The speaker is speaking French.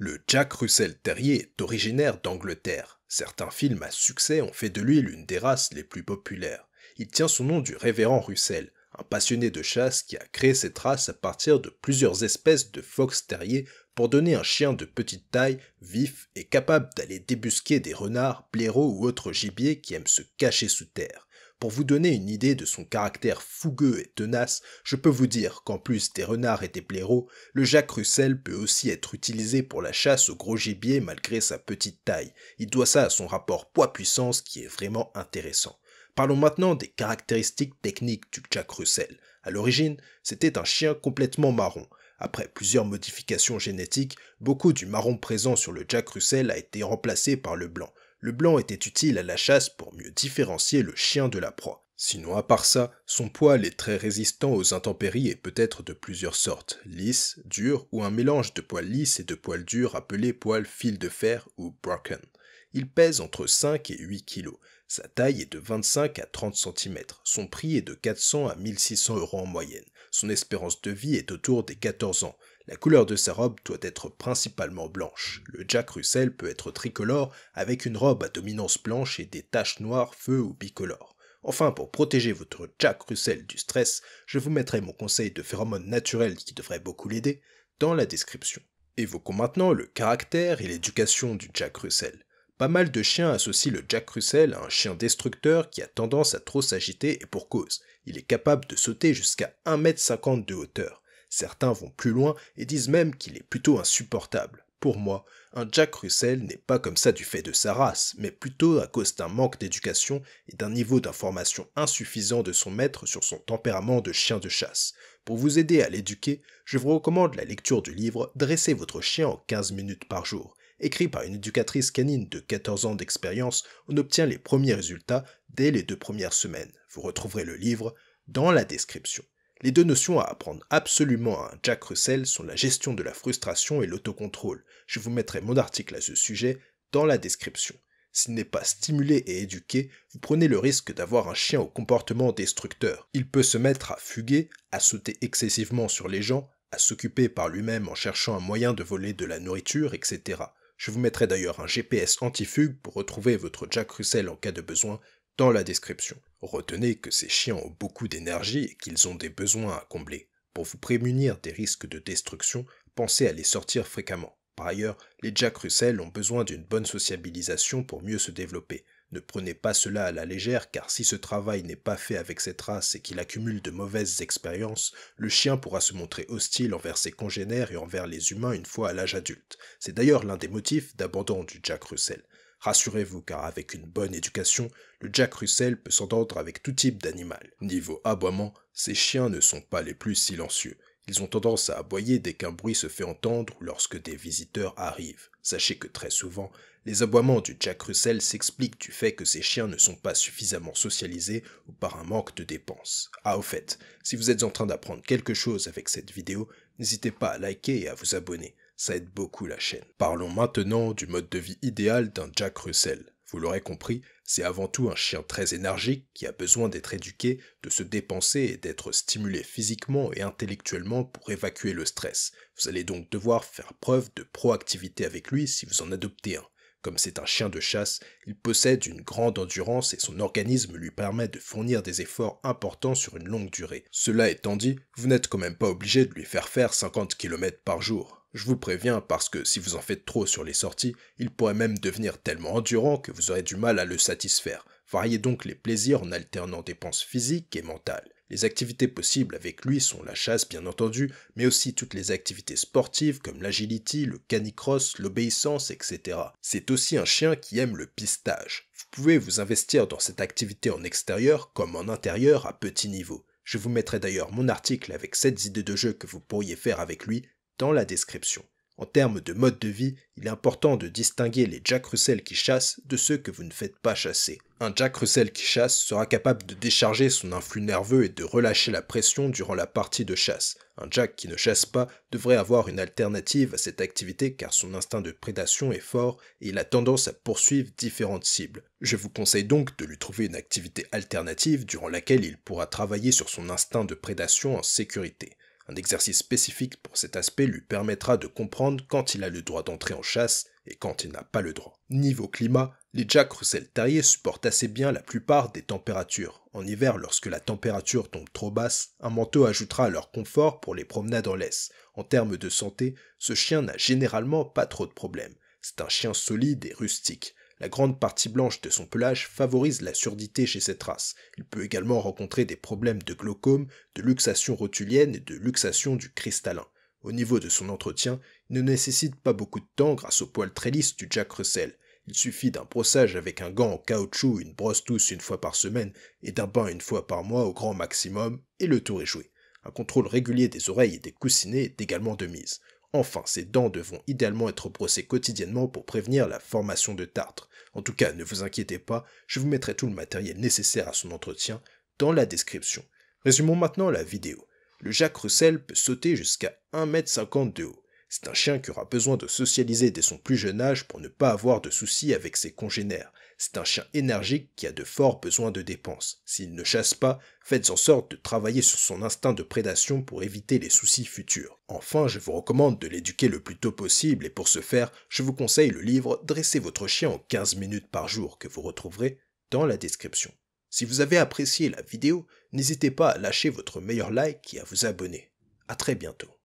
Le Jack Russell Terrier est originaire d'Angleterre. Certains films à succès ont fait de lui l'une des races les plus populaires. Il tient son nom du révérend Russell, un passionné de chasse qui a créé cette race à partir de plusieurs espèces de fox terriers pour donner un chien de petite taille, vif et capable d'aller débusquer des renards, blaireaux ou autres gibiers qui aiment se cacher sous terre. Pour vous donner une idée de son caractère fougueux et tenace, je peux vous dire qu'en plus des renards et des blaireaux, le Jacques Russell peut aussi être utilisé pour la chasse au gros gibier malgré sa petite taille. Il doit ça à son rapport poids-puissance qui est vraiment intéressant. Parlons maintenant des caractéristiques techniques du Jack Russell. À l'origine, c'était un chien complètement marron. Après plusieurs modifications génétiques, beaucoup du marron présent sur le Jack Russell a été remplacé par le blanc. Le blanc était utile à la chasse pour mieux différencier le chien de la proie. Sinon, à part ça, son poil est très résistant aux intempéries et peut être de plusieurs sortes, lisse, dur ou un mélange de poils lisses et de poils durs appelés poils fil de fer ou broken. Il pèse entre 5 et 8 kilos. Sa taille est de 25 à 30 cm. Son prix est de 400 à 1600 euros en moyenne. Son espérance de vie est autour des 14 ans. La couleur de sa robe doit être principalement blanche. Le Jack Russell peut être tricolore avec une robe à dominance blanche et des taches noires, feu ou bicolore. Enfin, pour protéger votre Jack Russell du stress, je vous mettrai mon conseil de phéromone naturel qui devrait beaucoup l'aider dans la description. Évoquons maintenant le caractère et l'éducation du Jack Russell. Pas mal de chiens associent le Jack Russell à un chien destructeur qui a tendance à trop s'agiter et pour cause. Il est capable de sauter jusqu'à 1m50 de hauteur. Certains vont plus loin et disent même qu'il est plutôt insupportable. Pour moi, un Jack Russell n'est pas comme ça du fait de sa race, mais plutôt à cause d'un manque d'éducation et d'un niveau d'information insuffisant de son maître sur son tempérament de chien de chasse. Pour vous aider à l'éduquer, je vous recommande la lecture du livre Dressez votre chien en 15 minutes par jour. Écrit par une éducatrice canine de 14 ans d'expérience, on obtient les premiers résultats dès les deux premières semaines. Vous retrouverez le livre dans la description. Les deux notions à apprendre absolument à un Jack Russell sont la gestion de la frustration et l'autocontrôle. Je vous mettrai mon article à ce sujet dans la description. S'il n'est pas stimulé et éduqué, vous prenez le risque d'avoir un chien au comportement destructeur. Il peut se mettre à fuguer, à sauter excessivement sur les gens, à s'occuper par lui-même en cherchant un moyen de voler de la nourriture, etc. Je vous mettrai d'ailleurs un GPS anti-fugue pour retrouver votre Jack Russell en cas de besoin dans la description. Retenez que ces chiens ont beaucoup d'énergie et qu'ils ont des besoins à combler. Pour vous prémunir des risques de destruction, pensez à les sortir fréquemment. Par ailleurs, les Jack Russell ont besoin d'une bonne sociabilisation pour mieux se développer. Ne prenez pas cela à la légère car si ce travail n'est pas fait avec cette race et qu'il accumule de mauvaises expériences, le chien pourra se montrer hostile envers ses congénères et envers les humains une fois à l'âge adulte. C'est d'ailleurs l'un des motifs d'abandon du Jack Russell. Rassurez-vous car avec une bonne éducation, le Jack Russell peut s'entendre avec tout type d'animal. Niveau aboiement, ces chiens ne sont pas les plus silencieux. Ils ont tendance à aboyer dès qu'un bruit se fait entendre ou lorsque des visiteurs arrivent. Sachez que très souvent, les aboiements du Jack Russell s'expliquent du fait que ces chiens ne sont pas suffisamment socialisés ou par un manque de dépenses. Ah au fait, si vous êtes en train d'apprendre quelque chose avec cette vidéo, n'hésitez pas à liker et à vous abonner ça aide beaucoup la chaîne. Parlons maintenant du mode de vie idéal d'un Jack Russell. Vous l'aurez compris, c'est avant tout un chien très énergique qui a besoin d'être éduqué, de se dépenser et d'être stimulé physiquement et intellectuellement pour évacuer le stress. Vous allez donc devoir faire preuve de proactivité avec lui si vous en adoptez un. Comme c'est un chien de chasse, il possède une grande endurance et son organisme lui permet de fournir des efforts importants sur une longue durée. Cela étant dit, vous n'êtes quand même pas obligé de lui faire faire 50 km par jour. Je vous préviens parce que si vous en faites trop sur les sorties, il pourrait même devenir tellement endurant que vous aurez du mal à le satisfaire. Variez donc les plaisirs en alternant dépenses physiques et mentales. Les activités possibles avec lui sont la chasse bien entendu, mais aussi toutes les activités sportives comme l'agility, le canicross, l'obéissance, etc. C'est aussi un chien qui aime le pistage. Vous pouvez vous investir dans cette activité en extérieur comme en intérieur à petit niveau. Je vous mettrai d'ailleurs mon article avec 7 idées de jeu que vous pourriez faire avec lui dans la description. En termes de mode de vie, il est important de distinguer les Jack Russell qui chassent de ceux que vous ne faites pas chasser. Un Jack Russell qui chasse sera capable de décharger son influx nerveux et de relâcher la pression durant la partie de chasse. Un Jack qui ne chasse pas devrait avoir une alternative à cette activité car son instinct de prédation est fort et il a tendance à poursuivre différentes cibles. Je vous conseille donc de lui trouver une activité alternative durant laquelle il pourra travailler sur son instinct de prédation en sécurité. Un exercice spécifique pour cet aspect lui permettra de comprendre quand il a le droit d'entrer en chasse et quand il n'a pas le droit. Niveau climat, les Jack Russell Terrier supportent assez bien la plupart des températures. En hiver, lorsque la température tombe trop basse, un manteau ajoutera à leur confort pour les promenades en laisse. En termes de santé, ce chien n'a généralement pas trop de problèmes. C'est un chien solide et rustique. La grande partie blanche de son pelage favorise la surdité chez cette race. Il peut également rencontrer des problèmes de glaucome, de luxation rotulienne et de luxation du cristallin. Au niveau de son entretien, il ne nécessite pas beaucoup de temps grâce au poil très lisse du Jack Russell. Il suffit d'un brossage avec un gant en caoutchouc, une brosse douce une fois par semaine et d'un bain une fois par mois au grand maximum, et le tour est joué. Un contrôle régulier des oreilles et des coussinets est également de mise. Enfin, ses dents devront idéalement être brossées quotidiennement pour prévenir la formation de tartre. En tout cas, ne vous inquiétez pas, je vous mettrai tout le matériel nécessaire à son entretien dans la description. Résumons maintenant la vidéo. Le Jacques Russell peut sauter jusqu'à 1m50 de haut. C'est un chien qui aura besoin de socialiser dès son plus jeune âge pour ne pas avoir de soucis avec ses congénères. C'est un chien énergique qui a de forts besoins de dépenses. S'il ne chasse pas, faites en sorte de travailler sur son instinct de prédation pour éviter les soucis futurs. Enfin, je vous recommande de l'éduquer le plus tôt possible et pour ce faire, je vous conseille le livre Dressez votre chien en 15 minutes par jour que vous retrouverez dans la description. Si vous avez apprécié la vidéo, n'hésitez pas à lâcher votre meilleur like et à vous abonner. A très bientôt.